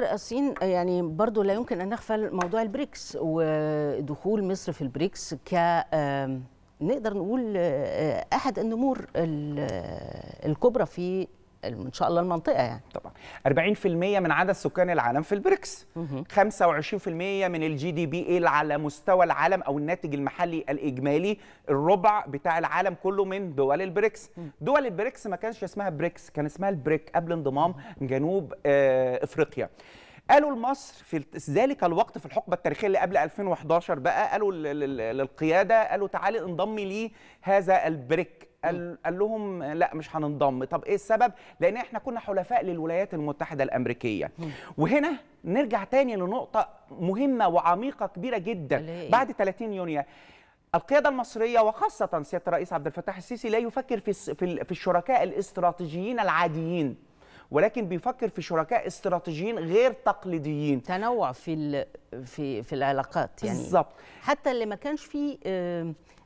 فكر الصين يعني برضو لا يمكن أن نغفل موضوع البريكس ودخول مصر في البريكس ك نقدر نقول آه، آه، أحد النمور آه، الكبرى في ان شاء الله المنطقه يعني طبعا 40% من عدد سكان العالم في البريكس 25% من الجي دي بي ايه على مستوى العالم او الناتج المحلي الاجمالي الربع بتاع العالم كله من دول البريكس دول البريكس ما كانش اسمها بريكس كان اسمها البريك قبل انضمام جنوب آه، افريقيا قالوا لمصر في ذلك الوقت في الحقبه التاريخيه اللي قبل 2011 بقى قالوا للقياده قالوا تعالي انضمي لي هذا البريك قال, قال لهم لا مش هننضم طب ايه السبب لان احنا كنا حلفاء للولايات المتحده الامريكيه وهنا نرجع تاني لنقطه مهمه وعميقه كبيره جدا إيه؟ بعد 30 يونيو القيادة المصرية وخاصة سيادة الرئيس عبد الفتاح السيسي لا يفكر في في الشركاء الاستراتيجيين العاديين ولكن بيفكر في شركاء استراتيجيين غير تقليديين تنوع في في في العلاقات يعني بالظبط حتى اللي ما كانش فيه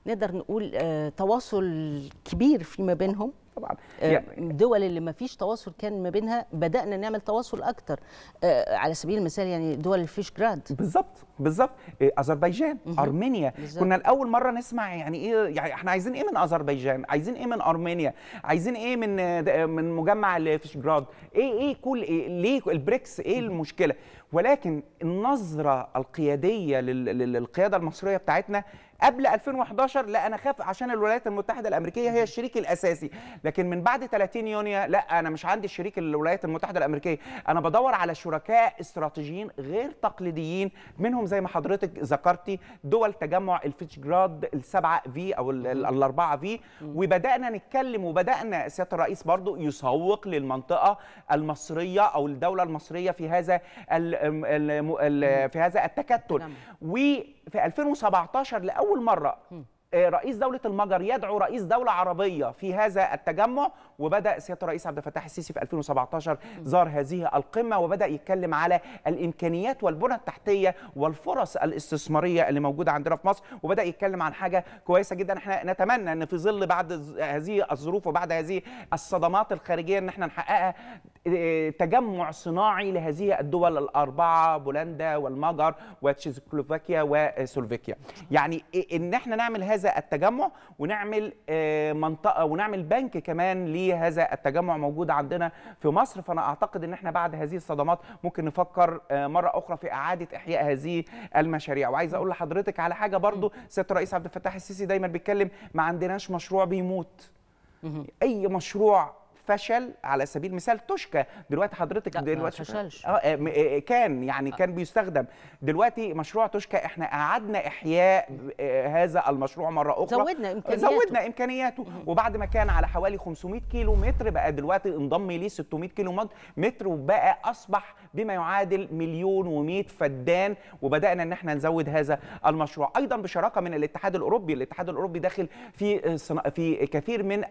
نقدر نقول آه، تواصل كبير فيما بينهم طبعا آه، الدول اللي ما فيش تواصل كان ما بينها بدانا نعمل تواصل اكتر آه، على سبيل المثال يعني دول الفيشجراد بالظبط بالظبط اذربيجان ارمينيا بالزبط. كنا لاول مره نسمع يعني ايه يعني احنا عايزين ايه من اذربيجان عايزين ايه من ارمينيا عايزين ايه من من مجمع الفيشجراد ايه ايه كل إيه ليه البريكس ايه المشكله ولكن النظره القياديه للقياده المصريه بتاعتنا قبل 2011 لا انا خاف عشان الولايات المتحده الامريكيه هي الشريك الاساسي لكن من بعد 30 يونيو لا انا مش عندي شريك الولايات المتحده الامريكيه انا بدور على شركاء استراتيجيين غير تقليديين منهم زي ما حضرتك ذكرتي دول تجمع الفيتشجراد السبعه في او الاربعه في وبدانا نتكلم وبدانا سياده الرئيس برضو يسوق للمنطقه المصريه او الدوله المصريه في هذا في هذا التكتل و في 2017 لاول مره آه، رئيس دوله المجر يدعو رئيس دوله عربيه في هذا التجمع وبدا سياده الرئيس عبد الفتاح السيسي في 2017 زار هذه القمه وبدا يتكلم على الامكانيات والبنى التحتيه والفرص الاستثماريه اللي موجوده عندنا في مصر وبدا يتكلم عن حاجه كويسه جدا احنا نتمنى ان في ظل بعد هذه الظروف وبعد هذه الصدمات الخارجيه ان احنا نحققها آه، تجمع صناعي لهذه الدول الاربعه بولندا والمجر وتشيكوسلوفاكيا وسلوفاكيا يعني ان احنا نعمل هذا التجمع ونعمل آه، منطقه ونعمل بنك كمان لي هذا التجمع موجود عندنا في مصر فانا اعتقد ان احنا بعد هذه الصدمات ممكن نفكر آه، مره اخرى في اعاده احياء هذه المشاريع وعايز اقول لحضرتك على حاجه برضو سياده الرئيس عبد الفتاح السيسي دايما بيتكلم ما عندناش مشروع بيموت اي مشروع فشل على سبيل المثال توشكا دلوقتي حضرتك دلوقتي ما فشلش آه،, آه،, اه كان يعني آه. كان بيستخدم دلوقتي مشروع توشكا احنا اعدنا احياء هذا المشروع مره اخرى زودنا امكانياته زودنا امكانياته وبعد ما كان على حوالي 500 كيلو متر بقى دلوقتي انضم ليه 600 كيلو متر وبقى اصبح بما يعادل مليون و100 فدان وبدانا ان احنا نزود هذا المشروع ايضا بشراكه من الاتحاد الاوروبي الاتحاد الاوروبي داخل في في كثير من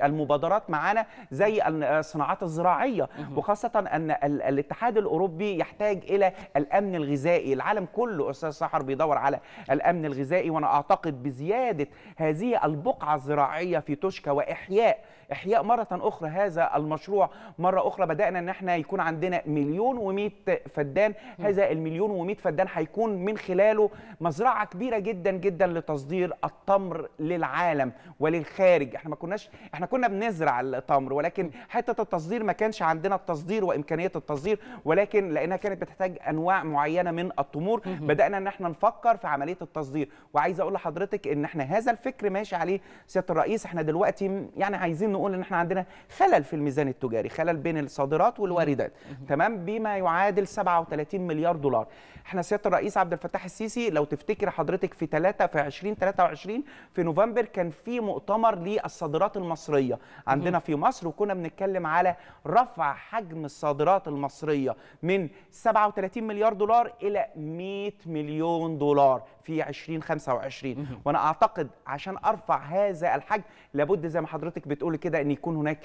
المبادرات معانا زي الصناعات الزراعيه وخاصه ان الاتحاد الاوروبي يحتاج الى الامن الغذائي العالم كله استاذ سحر بيدور على الامن الغذائي وانا اعتقد بزياده هذه البقعه الزراعيه في توشكا واحياء احياء مره اخرى هذا المشروع مره اخرى بدانا ان احنا يكون عندنا مليون و100 فدان هذا المليون و100 فدان هيكون من خلاله مزرعه كبيره جدا جدا لتصدير التمر للعالم وللخارج احنا ما كناش احنا كنا بنزرع التمر ولكن حته التصدير ما كانش عندنا التصدير وامكانيه التصدير ولكن لانها كانت بتحتاج انواع معينه من التمور بدانا ان احنا نفكر في عمليه التصدير وعايز اقول لحضرتك ان احنا هذا الفكر ماشي عليه سياده الرئيس احنا دلوقتي يعني عايزين نقول ان احنا عندنا خلل في الميزان التجاري خلل بين الصادرات والواردات تمام بما يعادل 37 مليار دولار احنا سياده الرئيس عبد الفتاح السيسي لو تفتكر حضرتك في 3 في 20 23 في نوفمبر كان في مؤتمر للصادرات المصريه عندنا في مصر وكنا بنتكلم على رفع حجم الصادرات المصريه من 37 مليار دولار الى 100 مليون دولار في 2025 وانا اعتقد عشان ارفع هذا الحجم لابد زي ما حضرتك بتقول كده ان يكون هناك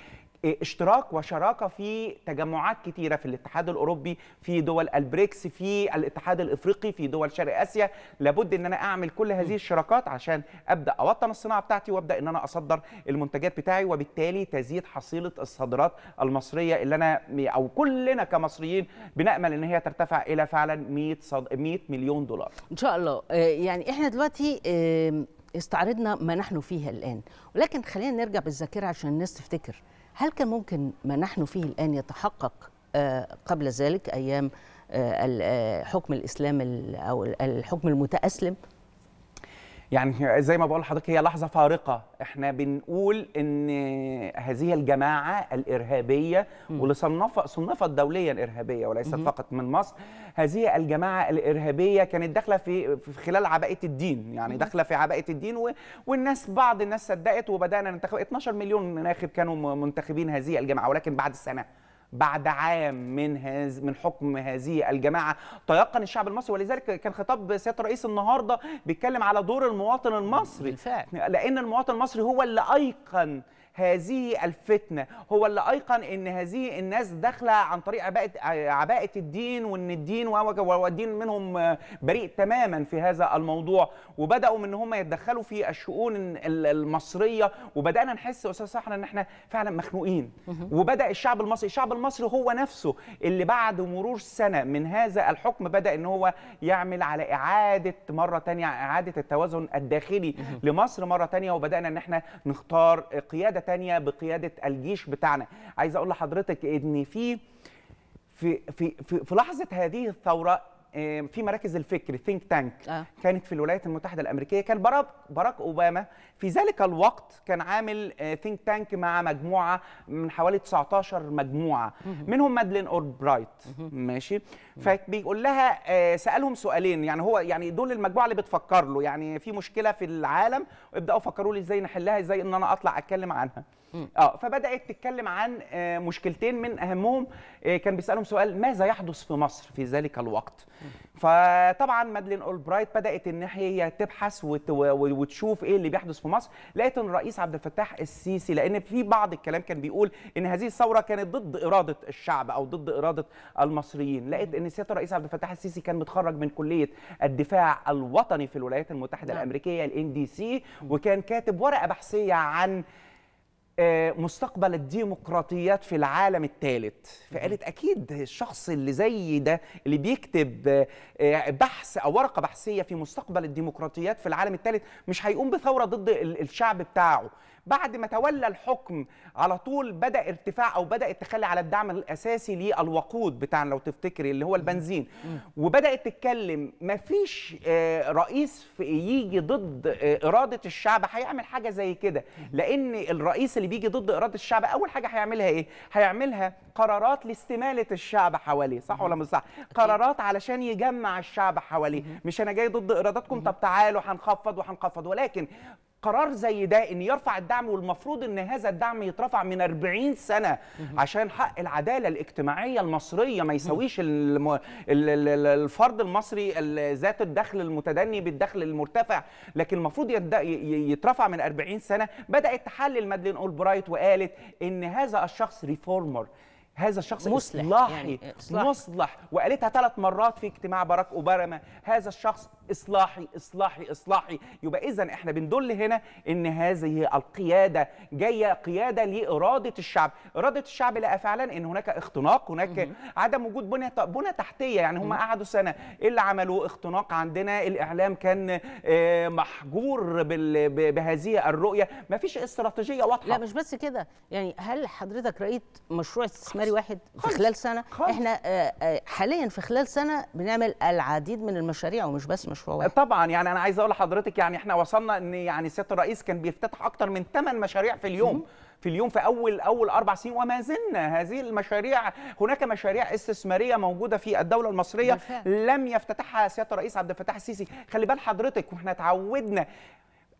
آه، اشتراك وشراكه في تجمعات كثيره في الاتحاد الاوروبي في دول البريكس في الاتحاد الافريقي في دول شرق اسيا لابد ان انا اعمل كل هذه الشراكات عشان ابدا اوطن الصناعه بتاعتي وابدا ان انا اصدر المنتجات بتاعي وبالتالي تزيد حصيله الصادرات المصريه اللي انا او كلنا كمصريين بنامل ان هي ترتفع الى فعلا 100 100 مليون دولار ان شاء الله آه، يعني احنا دلوقتي استعرضنا ما نحن فيه الآن ولكن خلينا نرجع بالذاكرة عشان الناس تفتكر هل كان ممكن ما نحن فيه الآن يتحقق آه، قبل ذلك أيام آه، آه، حكم الإسلام أو الحكم المتأسلم يعني زي ما بقول لحضرتك هي لحظه فارقه احنا بنقول ان هذه الجماعه الارهابيه واللي صنفت صنفت دوليا ارهابيه وليست فقط من مصر هذه الجماعه الارهابيه كانت داخله في خلال عباءه الدين يعني داخله في عباءه الدين والناس بعض الناس صدقت وبدانا ننتخب 12 مليون ناخب كانوا منتخبين هذه الجماعه ولكن بعد سنه بعد عام من هز من حكم هذه الجماعه تيقن الشعب المصري ولذلك كان خطاب سياده الرئيس النهارده بيتكلم على دور المواطن المصري بالفعل. لان المواطن المصري هو اللي ايقن هذه الفتنة هو اللي أيقن أن هذه الناس داخلة عن طريق عباءة, عباءة الدين وأن الدين والدين منهم بريء تماما في هذا الموضوع وبدأوا من هم يتدخلوا في الشؤون المصرية وبدأنا نحس أستاذ صحنا أن احنا فعلا مخنوقين وبدأ الشعب المصري الشعب المصري هو نفسه اللي بعد مرور سنة من هذا الحكم بدأ أن هو يعمل على إعادة مرة تانية إعادة التوازن الداخلي لمصر مرة تانية وبدأنا أن احنا نختار قيادة تانية بقياده الجيش بتاعنا عايز اقول لحضرتك ان في في في في لحظه هذه الثوره في مراكز الفكر ثينك تانك آه. كانت في الولايات المتحده الامريكيه كان باراك باراك اوباما في ذلك الوقت كان عامل ثينك آه، تانك مع مجموعه من حوالي 19 مجموعه منهم مادلين اوربرايت ماشي فبيقول لها آه، سالهم سؤالين يعني هو يعني دول المجموعه اللي بتفكر له يعني في مشكله في العالم ابداوا فكروا لي ازاي نحلها ازاي ان انا اطلع اتكلم عنها اه فبدات تتكلم عن آه، مشكلتين من اهمهم آه، كان بيسالهم سؤال ماذا يحدث في مصر في ذلك الوقت فطبعا مادلين اولبرايت بدات ان هي تبحث وتشوف ايه اللي بيحدث في مصر لقيت ان الرئيس عبد الفتاح السيسي لان في بعض الكلام كان بيقول ان هذه الثوره كانت ضد اراده الشعب او ضد اراده المصريين لقيت ان سياده الرئيس عبد الفتاح السيسي كان متخرج من كليه الدفاع الوطني في الولايات المتحده نعم. الامريكيه الان دي سي وكان كاتب ورقه بحثيه عن آه، مستقبل الديمقراطيات في العالم الثالث فقالت اكيد الشخص اللي زي ده اللي بيكتب آه، بحث او ورقه بحثيه في مستقبل الديمقراطيات في العالم الثالث مش هيقوم بثوره ضد الشعب بتاعه بعد ما تولى الحكم على طول بدا ارتفاع او بدا التخلي على الدعم الاساسي للوقود بتاعنا لو تفتكري اللي هو البنزين وبدات تتكلم ما فيش آه، رئيس في يجي ضد آه، اراده الشعب هيعمل حاجه زي كده لان الرئيس اللي بيجي ضد اراده الشعب اول حاجه هيعملها ايه هيعملها قرارات لاستماله الشعب حواليه صح ولا مش صح قرارات علشان يجمع الشعب حواليه مش انا جاي ضد ارادتكم طب تعالوا هنخفض وهنخفض ولكن قرار زي ده ان يرفع الدعم والمفروض ان هذا الدعم يترفع من 40 سنه عشان حق العداله الاجتماعيه المصريه ما يساويش الفرد المصري ذات الدخل المتدني بالدخل المرتفع لكن المفروض يترفع من 40 سنه بدات تحلل مادلين اولبرايت وقالت ان هذا الشخص ريفورمر هذا الشخص مصلح يعني مصلح وقالتها ثلاث مرات في اجتماع باراك اوباما هذا الشخص اصلاحي اصلاحي اصلاحي يبقى اذا احنا بندل هنا ان هذه القياده جايه قياده لاراده الشعب اراده الشعب لا فعلا ان هناك اختناق هناك عدم وجود بنيه بنيه تحتيه يعني هم قعدوا سنه ايه اللي عملوه اختناق عندنا الاعلام كان آه، محجور بهذه الرؤيه ما فيش استراتيجيه واضحه لا مش بس كده يعني هل حضرتك رايت مشروع استثماري واحد في خلال سنه خلص. احنا آه، آه، حاليا في خلال سنه بنعمل العديد من المشاريع ومش بس مشروع مشروع واحد طبعا يعني انا عايز اقول لحضرتك يعني احنا وصلنا ان يعني سياده الرئيس كان بيفتتح اكتر من 8 مشاريع في اليوم في اليوم في اول اول اربع سنين وما زلنا هذه المشاريع هناك مشاريع استثماريه موجوده في الدوله المصريه بالفعل. لم يفتتحها سياده الرئيس عبد الفتاح السيسي خلي بال حضرتك واحنا اتعودنا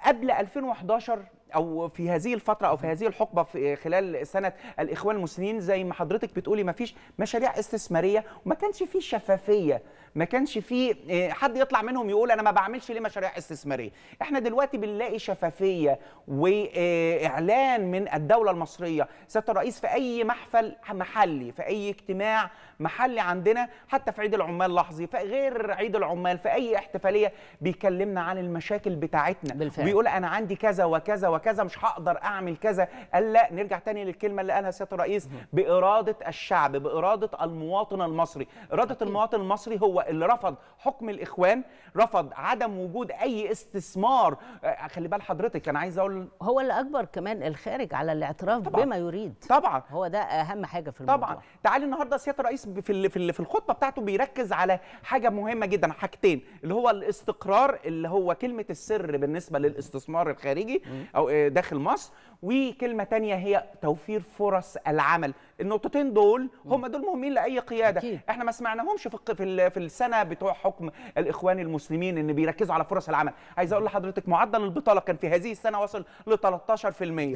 قبل 2011 او في هذه الفتره او في هذه الحقبه في خلال سنه الاخوان المسلمين زي ما حضرتك بتقولي ما فيش مشاريع استثماريه وما كانش في شفافيه ما كانش فيه آه، حد يطلع منهم يقول انا ما بعملش ليه مشاريع استثماريه احنا دلوقتي بنلاقي شفافيه واعلان آه، من الدوله المصريه سياده الرئيس في اي محفل محلي في اي اجتماع محلي عندنا حتى في عيد العمال لحظي في غير عيد العمال في اي احتفاليه بيكلمنا عن المشاكل بتاعتنا بالفعل. ويقول انا عندي كذا وكذا وكذا مش هقدر اعمل كذا قال لا نرجع تاني للكلمه اللي قالها سياده الرئيس باراده الشعب باراده المواطن المصري اراده المواطن المصري هو اللي رفض حكم الاخوان رفض عدم وجود اي استثمار آه، خلي بال حضرتك انا عايز اقول هو اللي اكبر كمان الخارج على الاعتراف طبعا. بما يريد طبعا هو ده اهم حاجه في الموضوع طبعا تعالي النهارده سياده الرئيس في في الخطبه بتاعته بيركز على حاجه مهمه جدا حاجتين اللي هو الاستقرار اللي هو كلمه السر بالنسبه للاستثمار الخارجي او آه، داخل مصر وكلمه ثانيه هي توفير فرص العمل النقطتين دول هم دول مهمين لاي قياده أكيد. احنا ما سمعناهمش في في في السنه بتوع حكم الاخوان المسلمين ان بيركزوا على فرص العمل عايز اقول لحضرتك معدل البطاله كان في هذه السنه وصل ل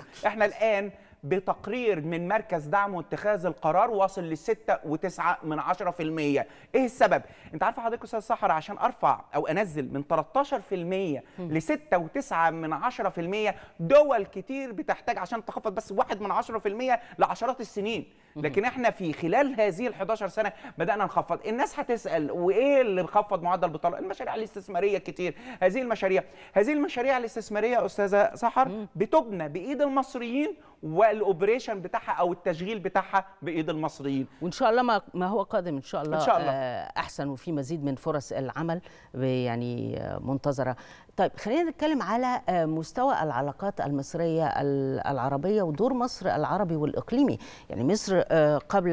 13% احنا الان بتقرير من مركز دعم واتخاذ القرار واصل ل 6.9 من ايه السبب انت عارفه حضرتك استاذ صحر عشان ارفع او انزل من 13% ل 6.9 من دول كتير بتحتاج عشان تخفض بس 1 من لعشرات السنين لكن احنا في خلال هذه ال 11 سنه بدانا نخفض الناس هتسال وايه اللي مخفض معدل البطاله المشاريع الاستثماريه كتير هذه المشاريع هذه المشاريع الاستثماريه استاذه سحر بتبنى بايد المصريين والاوبريشن بتاعها او التشغيل بتاعها بايد المصريين وان شاء الله ما هو قادم ان شاء الله, إن شاء الله. آه، احسن وفي مزيد من فرص العمل يعني آه، منتظره طيب خلينا نتكلم على آه، مستوى العلاقات المصريه العربيه ودور مصر العربي والاقليمي يعني مصر قبل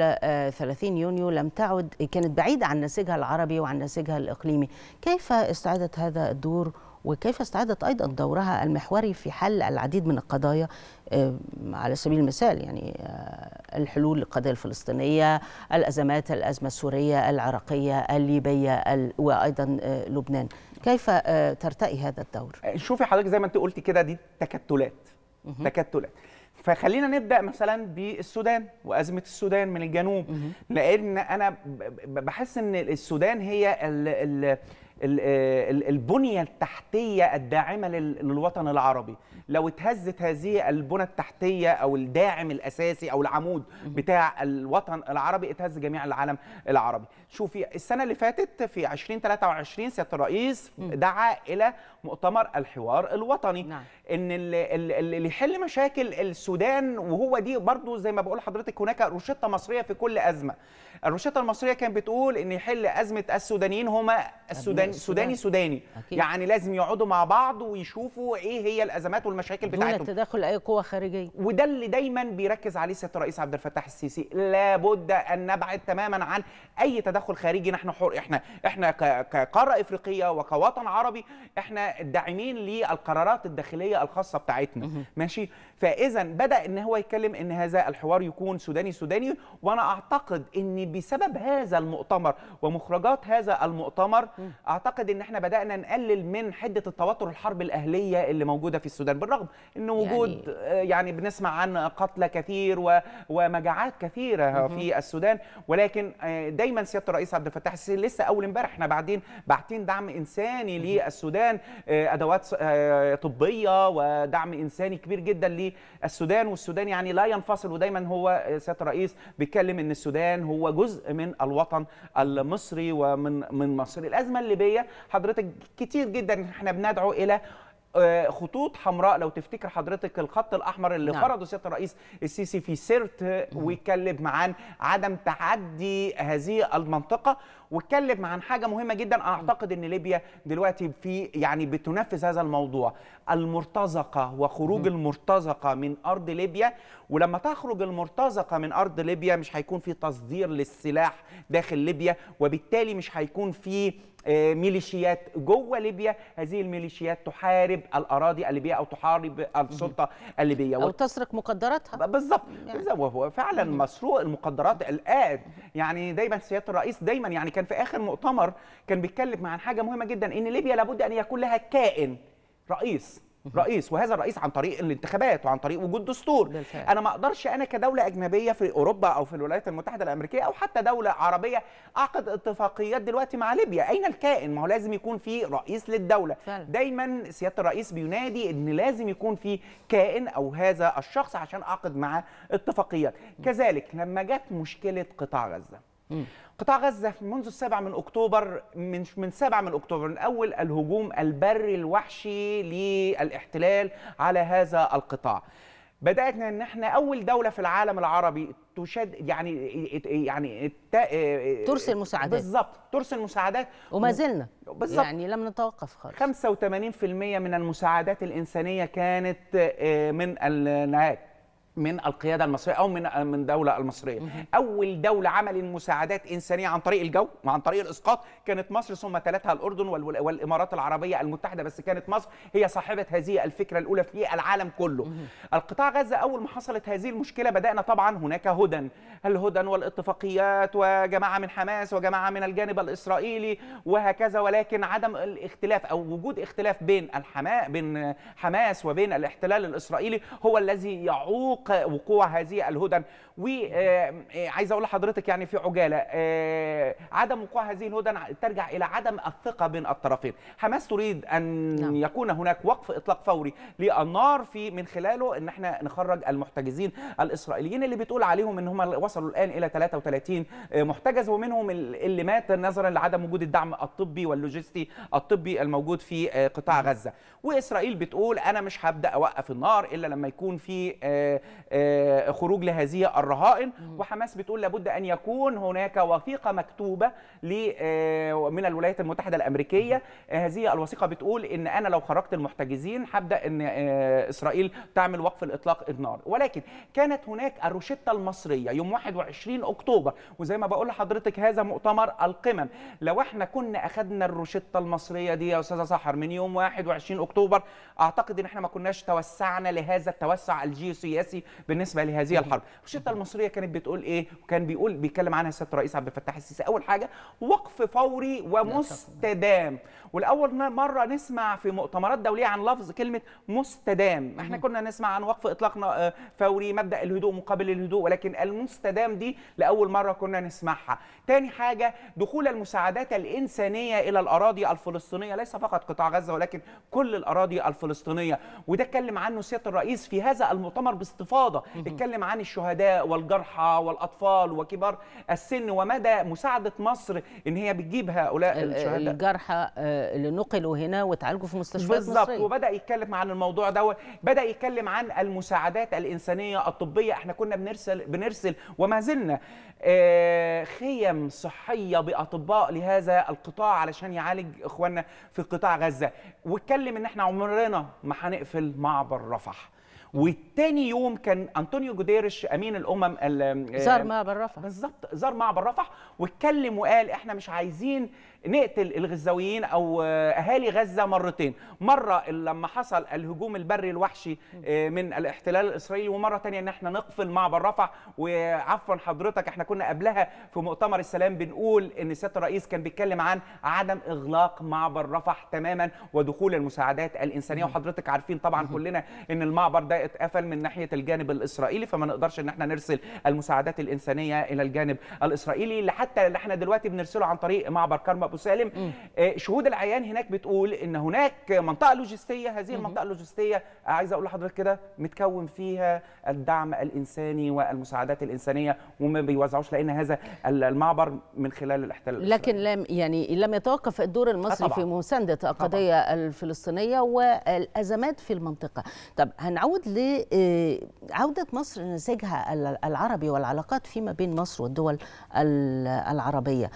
30 يونيو لم تعد كانت بعيده عن نسيجها العربي وعن نسيجها الاقليمي كيف استعادت هذا الدور وكيف استعادت أيضا دورها المحوري في حل العديد من القضايا آه، على سبيل المثال يعني آه، الحلول للقضية الفلسطينية الأزمات الأزمة السورية العراقية الليبية وأيضا آه، لبنان كيف ترتقي هذا الدور؟ شوفي حضرتك زي ما أنت قلتي كده دي تكتلات تكتلات فخلينا نبدا مثلا بالسودان وازمه السودان من الجنوب لان انا بحس ان السودان هي البنيه التحتيه الداعمه للوطن العربي لو اتهزت هذه البنى التحتيه او الداعم الاساسي او العمود بتاع الوطن العربي اتهز جميع العالم العربي شوفي السنه اللي فاتت في 2023 سياده الرئيس دعا الى مؤتمر الحوار الوطني نعم. ان اللي يحل مشاكل السودان وهو دي برضو زي ما بقول لحضرتك هناك روشته مصريه في كل ازمه الروشته المصريه كانت بتقول ان يحل ازمه السودانيين هما السودان السوداني سوداني, أكيد. يعني لازم يقعدوا مع بعض ويشوفوا ايه هي الازمات والمشاكل بتاعتهم دون تدخل اي قوه خارجيه وده اللي دايما بيركز عليه سياده الرئيس عبد الفتاح السيسي لابد ان نبعد تماما عن اي تدخل تدخل خارجي نحن حر احنا احنا كقاره افريقيه وكوطن عربي احنا داعمين للقرارات الداخليه الخاصه بتاعتنا ماشي فاذا بدا ان هو يتكلم ان هذا الحوار يكون سوداني سوداني وانا اعتقد ان بسبب هذا المؤتمر ومخرجات هذا المؤتمر اعتقد ان احنا بدانا نقلل من حده التوتر الحرب الاهليه اللي موجوده في السودان بالرغم ان يعني وجود يعني, يعني بنسمع عن قتلى كثير ومجاعات كثيره في السودان ولكن آه، دايما سياده الرئيس عبد الفتاح السيسي لسه اول امبارح احنا بعدين بعتين دعم انساني للسودان آه، ادوات آه، طبيه ودعم انساني كبير جدا للسودان والسودان يعني لا ينفصل ودايما هو آه، سياده الرئيس بيتكلم ان السودان هو جزء من الوطن المصري ومن من مصر الازمه الليبيه حضرتك كتير جدا احنا بندعو الى آه، خطوط حمراء لو تفتكر حضرتك الخط الاحمر اللي نعم. فرضه سياده الرئيس السيسي في سرت ويتكلم عن عدم تعدي هذه المنطقه واتكلم عن حاجه مهمه جدا انا اعتقد ان ليبيا دلوقتي في يعني بتنفذ هذا الموضوع المرتزقه وخروج المرتزقه من ارض ليبيا ولما تخرج المرتزقه من ارض ليبيا مش هيكون في تصدير للسلاح داخل ليبيا وبالتالي مش هيكون في آه، ميليشيات جوه ليبيا هذه الميليشيات تحارب الاراضي الليبيه او تحارب السلطه الليبيه او تسرق مقدراتها بالظبط يعني. وهو فعلا مسروق المقدرات الان يعني دايما سياده الرئيس دايما يعني كان في اخر مؤتمر كان بيتكلم عن حاجه مهمه جدا ان ليبيا لابد ان يكون لها كائن رئيس رئيس وهذا الرئيس عن طريق الانتخابات وعن طريق وجود دستور بالفعل. انا ما اقدرش انا كدوله اجنبيه في اوروبا او في الولايات المتحده الامريكيه او حتى دوله عربيه اعقد اتفاقيات دلوقتي مع ليبيا اين الكائن ما هو لازم يكون في رئيس للدوله فعلا. دايما سياده الرئيس بينادي ان لازم يكون في كائن او هذا الشخص عشان اعقد معاه اتفاقيات كذلك لما جت مشكله قطاع غزه قطاع غزة منذ السابع من أكتوبر من من 7 من أكتوبر من أول الهجوم البري الوحشي للاحتلال على هذا القطاع. بدأتنا ان احنا اول دوله في العالم العربي تشد يعني يعني آه، آه، ترسل مساعدات بالظبط ترسل مساعدات وما زلنا بالظبط يعني لم نتوقف خالص 85% من المساعدات الانسانيه كانت آه، من النهايات من القياده المصريه او من من الدوله المصريه اول دوله عملت مساعدات انسانيه عن طريق الجو وعن طريق الاسقاط كانت مصر ثم تلتها الاردن والامارات العربيه المتحده بس كانت مصر هي صاحبه هذه الفكره الاولى في العالم كله القطاع غزه اول ما حصلت هذه المشكله بدانا طبعا هناك هدن الهدن والاتفاقيات وجماعه من حماس وجماعه من الجانب الاسرائيلي وهكذا ولكن عدم الاختلاف او وجود اختلاف بين الحماس بين حماس وبين الاحتلال الاسرائيلي هو الذي يعوق سوق وقوع هذه الهدن وعايز آه، آه، اقول لحضرتك يعني في عجاله آه، عدم وقوع هذه الهدن ترجع الى عدم الثقه بين الطرفين حماس تريد ان نعم. يكون هناك وقف اطلاق فوري للنار في من خلاله ان احنا نخرج المحتجزين الاسرائيليين اللي بتقول عليهم ان هم وصلوا الان الى 33 محتجز ومنهم اللي مات نظرا لعدم وجود الدعم الطبي واللوجستي الطبي الموجود في قطاع غزه واسرائيل بتقول انا مش هبدا اوقف النار الا لما يكون في آه، خروج لهذه الرهائن وحماس بتقول لابد ان يكون هناك وثيقه مكتوبه آه، من الولايات المتحده الامريكيه آه، هذه الوثيقه بتقول ان انا لو خرجت المحتجزين هبدا ان اسرائيل تعمل وقف الاطلاق النار ولكن كانت هناك الروشته المصريه يوم 21 اكتوبر وزي ما بقول لحضرتك هذا مؤتمر القمم لو احنا كنا اخذنا الروشته المصريه دي يا استاذه سحر من يوم 21 اكتوبر اعتقد ان احنا ما كناش توسعنا لهذا التوسع الجيوسياسي بالنسبه لهذه الحرب الشرطه المصريه كانت بتقول ايه وكان بيقول بيتكلم عنها سياده الرئيس عبد الفتاح السيسي اول حاجه وقف فوري ومستدام والاول مره نسمع في مؤتمرات دوليه عن لفظ كلمه مستدام احنا كنا نسمع عن وقف اطلاق آه، فوري مبدا الهدوء مقابل الهدوء ولكن المستدام دي لاول مره كنا نسمعها تاني حاجه دخول المساعدات الانسانيه الى الاراضي الفلسطينيه ليس فقط قطاع غزه ولكن كل الاراضي الفلسطينيه وده اتكلم عنه سياده الرئيس في هذا المؤتمر باستفاضه الانتفاضه اتكلم عن الشهداء والجرحى والاطفال وكبار السن ومدى مساعده مصر ان هي بتجيب هؤلاء الشهداء الجرحى آه، اللي نقلوا هنا وتعالجوا في مستشفيات بالظبط وبدا يتكلم عن الموضوع دوت بدا يتكلم عن المساعدات الانسانيه الطبيه احنا كنا بنرسل بنرسل وما زلنا آه، خيم صحيه باطباء لهذا القطاع علشان يعالج اخواننا في قطاع غزه واتكلم ان احنا عمرنا ما هنقفل معبر رفح والتاني يوم كان انطونيو جوديرش امين الامم زار آه، مع بالرفح رفح بالظبط زار مع بالرفح واتكلم وقال احنا مش عايزين نقتل الغزاويين او آه، اهالي غزه مرتين مره لما حصل الهجوم البري الوحشي آه، من الاحتلال الاسرائيلي ومره ثانيه ان احنا نقفل معبر رفح وعفوا حضرتك احنا كنا قبلها في مؤتمر السلام بنقول ان سياده الرئيس كان بيتكلم عن عدم اغلاق معبر رفح تماما ودخول المساعدات الانسانيه وحضرتك عارفين طبعا كلنا ان المعبر ده اتقفل من ناحيه الجانب الاسرائيلي فما نقدرش ان احنا نرسل المساعدات الانسانيه الى الجانب الاسرائيلي اللي حتى اللي احنا دلوقتي بنرسله عن طريق معبر كرم ابو سالم آه، شهود العيان هناك بتقول ان هناك منطقه لوجستيه هذه المنطقه اللوجستيه آه، عايز اقول لحضرتك كده متكون فيها الدعم الانساني والمساعدات الانسانيه وما بيوزعوش لان هذا المعبر من خلال الاحتلال لكن لم يعني لم يتوقف الدور المصري آه، في مسانده القضيه الفلسطينيه والازمات في المنطقه طب هنعود لعوده مصر نسجها العربي والعلاقات فيما بين مصر والدول العربيه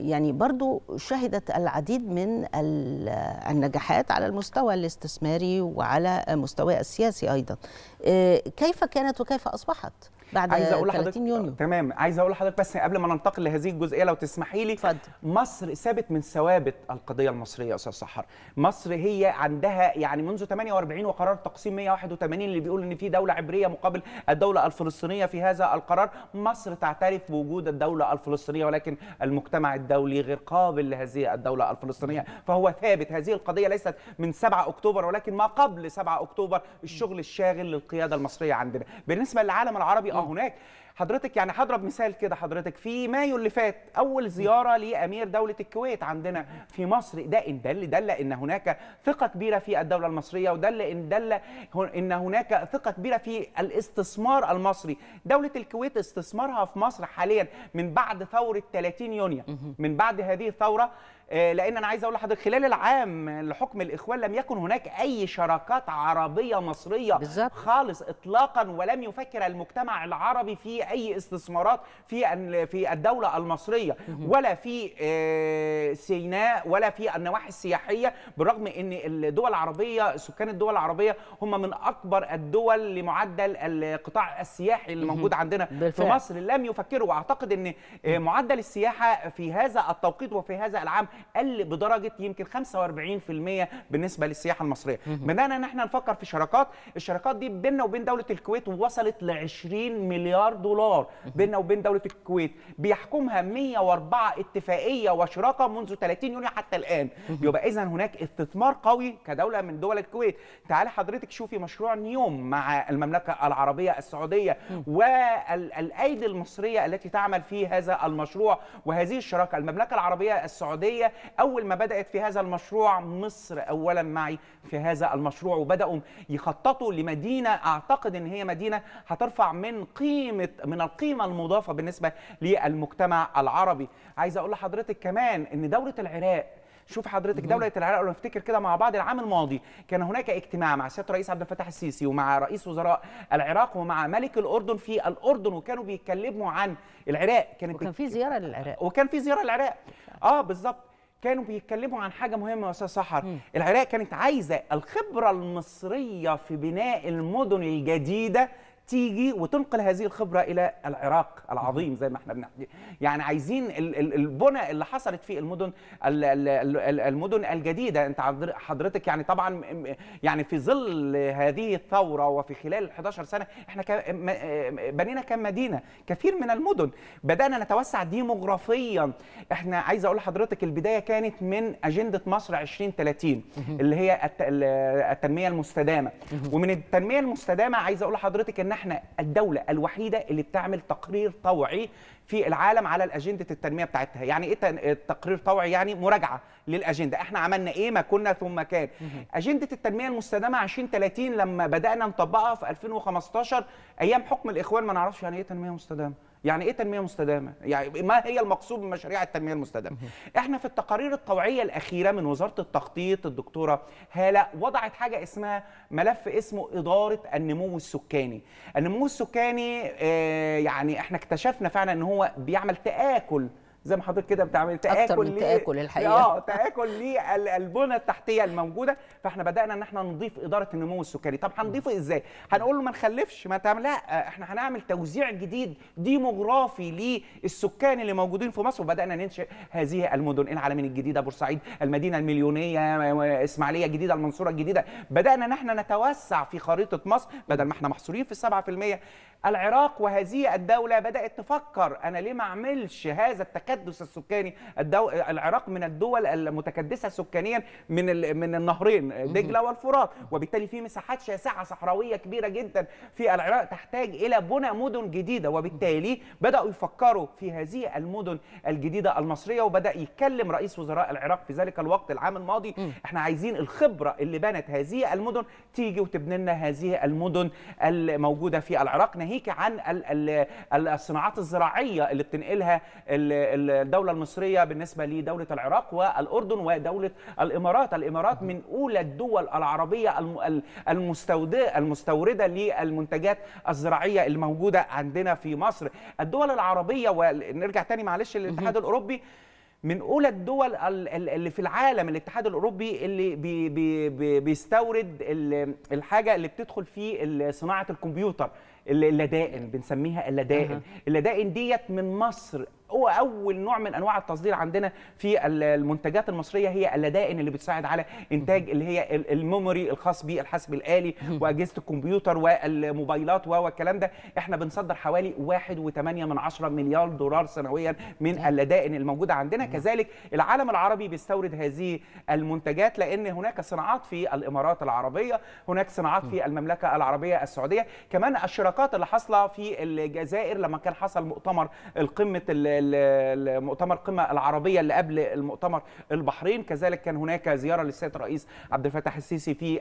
يعني برضو شهدت العديد من النجاحات على المستوى الاستثماري وعلى مستوى السياسي أيضا آه، كيف كانت وكيف أصبحت؟ بعد عايز أقول 30 يونيو تمام عايز اقول لحضرتك بس قبل ما ننتقل لهذه الجزئيه لو تسمحي لي اتفضل مصر ثابت من ثوابت القضيه المصريه يا استاذ صحر مصر هي عندها يعني منذ 48 وقرار تقسيم 181 اللي بيقول ان في دوله عبريه مقابل الدوله الفلسطينيه في هذا القرار مصر تعترف بوجود الدوله الفلسطينيه ولكن المجتمع الدولي غير قابل لهذه الدوله الفلسطينيه فهو ثابت هذه القضيه ليست من 7 اكتوبر ولكن ما قبل 7 اكتوبر الشغل الشاغل للقياده المصريه عندنا بالنسبه للعالم العربي algo nek. Né? حضرتك يعني هضرب مثال كده حضرتك في مايو اللي فات اول زياره لامير دوله الكويت عندنا في مصر ده ان دل دل ان هناك ثقه كبيره في الدوله المصريه ودل ان دل ان هناك ثقه كبيره في الاستثمار المصري دوله الكويت استثمارها في مصر حاليا من بعد ثوره 30 يونيو من بعد هذه الثوره آه، لان انا عايز اقول لحضرتك خلال العام لحكم الاخوان لم يكن هناك اي شراكات عربيه مصريه بالزبط. خالص اطلاقا ولم يفكر المجتمع العربي في اي استثمارات في في الدوله المصريه ولا في آه، سيناء ولا في النواحي السياحيه بالرغم ان الدول العربيه سكان الدول العربيه هم من اكبر الدول لمعدل القطاع السياحي اللي موجود عندنا بالفعل. في مصر لم يفكروا واعتقد ان آه، معدل السياحه في هذا التوقيت وفي هذا العام قل بدرجه يمكن 45% بالنسبه للسياحه المصريه بدانا ان احنا نفكر في شراكات الشراكات دي بيننا وبين دوله الكويت وصلت ل 20 مليار دولار دولار بيننا وبين دوله الكويت بيحكمها 104 اتفاقيه وشراكه منذ 30 يونيو حتى الان يبقى اذا هناك استثمار قوي كدوله من دول الكويت تعالي حضرتك شوفي مشروع نيوم مع المملكه العربيه السعوديه والايدي المصريه التي تعمل في هذا المشروع وهذه الشراكه المملكه العربيه السعوديه اول ما بدات في هذا المشروع مصر اولا معي في هذا المشروع وبداوا يخططوا لمدينه اعتقد ان هي مدينه هترفع من قيمه من القيمه المضافه بالنسبه للمجتمع العربي عايز اقول لحضرتك كمان ان دوله العراق شوف حضرتك دوله العراق لو نفتكر كده مع بعض العام الماضي كان هناك اجتماع مع سياده الرئيس عبد الفتاح السيسي ومع رئيس وزراء العراق ومع ملك الاردن في الاردن وكانوا بيتكلموا عن العراق كانت وكان في زياره للعراق وكان في زياره للعراق اه بالظبط كانوا بيتكلموا عن حاجه مهمه يا استاذ سحر العراق كانت عايزه الخبره المصريه في بناء المدن الجديده تيجي وتنقل هذه الخبره الى العراق العظيم زي ما احنا بنحكي يعني عايزين البنى اللي حصلت في المدن المدن الجديده انت حضرتك يعني طبعا يعني في ظل هذه الثوره وفي خلال ال 11 سنه احنا بنينا كم مدينه كثير من المدن بدانا نتوسع ديموغرافيا احنا عايز اقول لحضرتك البدايه كانت من اجنده مصر 2030 اللي هي التنميه المستدامه ومن التنميه المستدامه عايز اقول لحضرتك ان احنا الدوله الوحيده اللي بتعمل تقرير طوعي في العالم على الاجنده التنميه بتاعتها يعني ايه التقرير طوعي يعني مراجعه للاجنده احنا عملنا ايه ما كنا ثم كان اجنده التنميه المستدامه 2030 لما بدانا نطبقها في 2015 ايام حكم الاخوان ما نعرفش يعني ايه تنميه مستدامه يعني ايه تنميه مستدامه يعني ما هي المقصود من مشاريع التنميه المستدامه احنا في التقارير الطوعيه الاخيره من وزاره التخطيط الدكتوره هاله وضعت حاجه اسمها ملف اسمه اداره النمو السكاني النمو السكاني آه، يعني احنا اكتشفنا فعلا ان هو بيعمل تاكل زي ما حضرتك كده بتعمل تاكل من تاكل الحقيقه اه تاكل للبنى التحتيه الموجوده فاحنا بدانا ان احنا نضيف اداره النمو السكري طب هنضيفه ازاي هنقول له ما نخلفش ما تعمل لا آه، احنا هنعمل توزيع جديد ديموغرافي للسكان اللي موجودين في مصر وبدانا ننشئ هذه المدن العالمين الجديده بورسعيد المدينه المليونيه آه، آه، اسماعيليه الجديده المنصوره الجديده بدانا ان احنا نتوسع في خريطه مصر بدل ما احنا محصورين في 7% العراق وهذه الدولة بدأت تفكر أنا ليه ما أعملش هذا التكدس السكاني الدو... العراق من الدول المتكدسة سكانيا من ال... من النهرين دجلة والفرات وبالتالي في مساحات شاسعة صحراوية كبيرة جدا في العراق تحتاج إلى بنى مدن جديدة وبالتالي بدأوا يفكروا في هذه المدن الجديدة المصرية وبدأ يتكلم رئيس وزراء العراق في ذلك الوقت العام الماضي احنا عايزين الخبرة اللي بنت هذه المدن تيجي وتبني لنا هذه المدن الموجودة في العراق ناهيك عن الصناعات الزراعيه اللي بتنقلها الدوله المصريه بالنسبه لدوله العراق والاردن ودوله الامارات، الامارات من اولى الدول العربيه المستورده للمنتجات الزراعيه الموجوده عندنا في مصر، الدول العربيه ونرجع تاني معلش للاتحاد الاوروبي من اولى الدول اللي في العالم الاتحاد الاوروبي اللي بي بي بي بيستورد الحاجه اللي بتدخل في صناعه الكمبيوتر اللدائن بنسميها اللدائن اللدائن ديت من مصر هو اول نوع من انواع التصدير عندنا في المنتجات المصريه هي اللدائن اللي بتساعد على انتاج اللي هي الميموري الخاص بالحاسب الالي واجهزه الكمبيوتر والموبايلات والكلام ده احنا بنصدر حوالي 1.8 من 10 مليار دولار سنويا من اللدائن الموجوده عندنا كذلك العالم العربي بيستورد هذه المنتجات لان هناك صناعات في الامارات العربيه هناك صناعات في المملكه العربيه السعوديه كمان الشراكات اللي حاصله في الجزائر لما كان حصل مؤتمر القمه المؤتمر قمة العربية اللي قبل المؤتمر البحرين كذلك كان هناك زيارة للسيد الرئيس عبد الفتاح السيسي في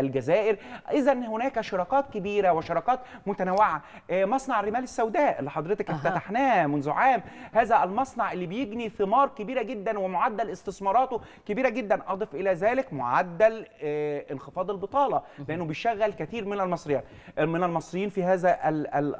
الجزائر إذا هناك شراكات كبيرة وشراكات متنوعة إيه، مصنع الرمال السوداء اللي حضرتك افتتحناه منذ عام هذا المصنع اللي بيجني ثمار كبيرة جدا ومعدل استثماراته كبيرة جدا أضف إلى ذلك معدل إيه، انخفاض البطالة لأنه بيشغل كثير من المصريين من المصريين في هذا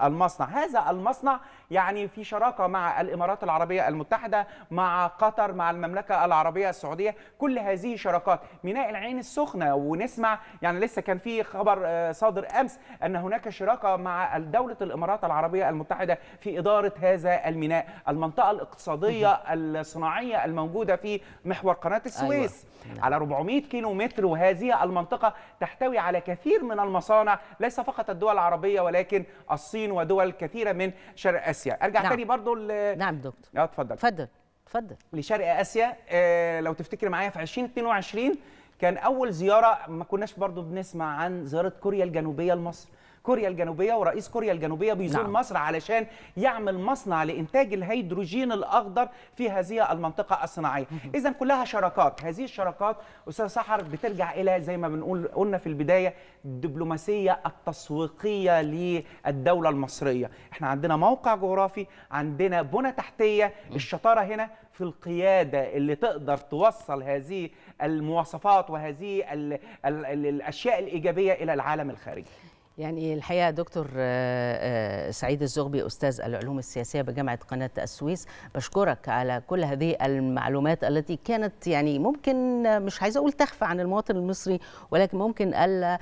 المصنع هذا المصنع يعني في شراكة مع الإمارات الامارات العربيه المتحده مع قطر مع المملكه العربيه السعوديه كل هذه شراكات ميناء العين السخنه ونسمع يعني لسه كان في خبر آه، صادر امس ان هناك شراكه مع دوله الامارات العربيه المتحده في اداره هذا الميناء المنطقه الاقتصاديه الصناعيه الموجوده في محور قناه أيوة. السويس أيوة. على 400 كيلو متر وهذه المنطقه تحتوي على كثير من المصانع ليس فقط الدول العربيه ولكن الصين ودول كثيره من شرق اسيا ارجع نعم. تاني برضو نعم دكتور اه اتفضل اتفضل اتفضل لشرق اسيا آه لو تفتكر معايا في 2022 كان اول زياره ما كناش برضو بنسمع عن زياره كوريا الجنوبيه لمصر كوريا الجنوبيه ورئيس كوريا الجنوبيه بيزور نعم. مصر علشان يعمل مصنع لانتاج الهيدروجين الاخضر في هذه المنطقه الصناعيه اذا كلها شراكات هذه الشراكات استاذ سحر بترجع الى زي ما بنقول قلنا في البدايه الدبلوماسيه التسويقيه للدوله المصريه احنا عندنا موقع جغرافي عندنا بنى تحتيه الشطاره هنا في القياده اللي تقدر توصل هذه المواصفات وهذه ال ال ال الاشياء الايجابيه الى العالم الخارجي يعني الحقيقه دكتور آه، آه، سعيد الزغبي استاذ العلوم السياسيه بجامعه قناه السويس بشكرك على كل هذه المعلومات التي كانت يعني ممكن آه، مش عايزه اقول تخفى عن المواطن المصري ولكن ممكن الا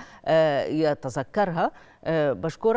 يتذكرها بشكرك